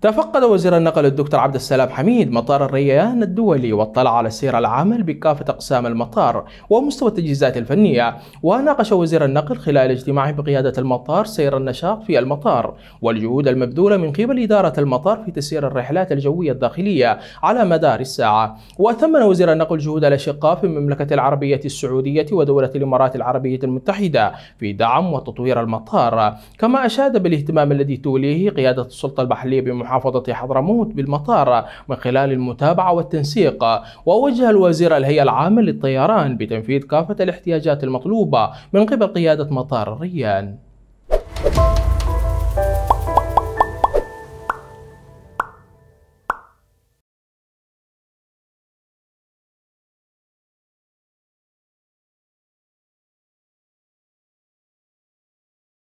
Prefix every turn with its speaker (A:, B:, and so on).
A: تفقد وزير النقل الدكتور عبد السلام حميد مطار الريان الدولي واطلع على سير العمل بكافة أقسام المطار ومستوى التجهيزات الفنية وناقش وزير النقل خلال اجتماعه بقيادة المطار سير النشاط في المطار والجهود المبذولة من قبل إدارة المطار في تسيير الرحلات الجوية الداخلية على مدار الساعة وأثمن وزير النقل جهود الأشقاء في المملكة العربية السعودية ودولة الإمارات العربية المتحدة في دعم وتطوير المطار كما أشاد بالاهتمام الذي توليه قيادة السلطة البحرية بمح محافظة حضرموت بالمطار من خلال المتابعة والتنسيق ووجه الوزير الهيئة العامة للطيران بتنفيذ كافة الاحتياجات المطلوبة من قبل قيادة مطار الريان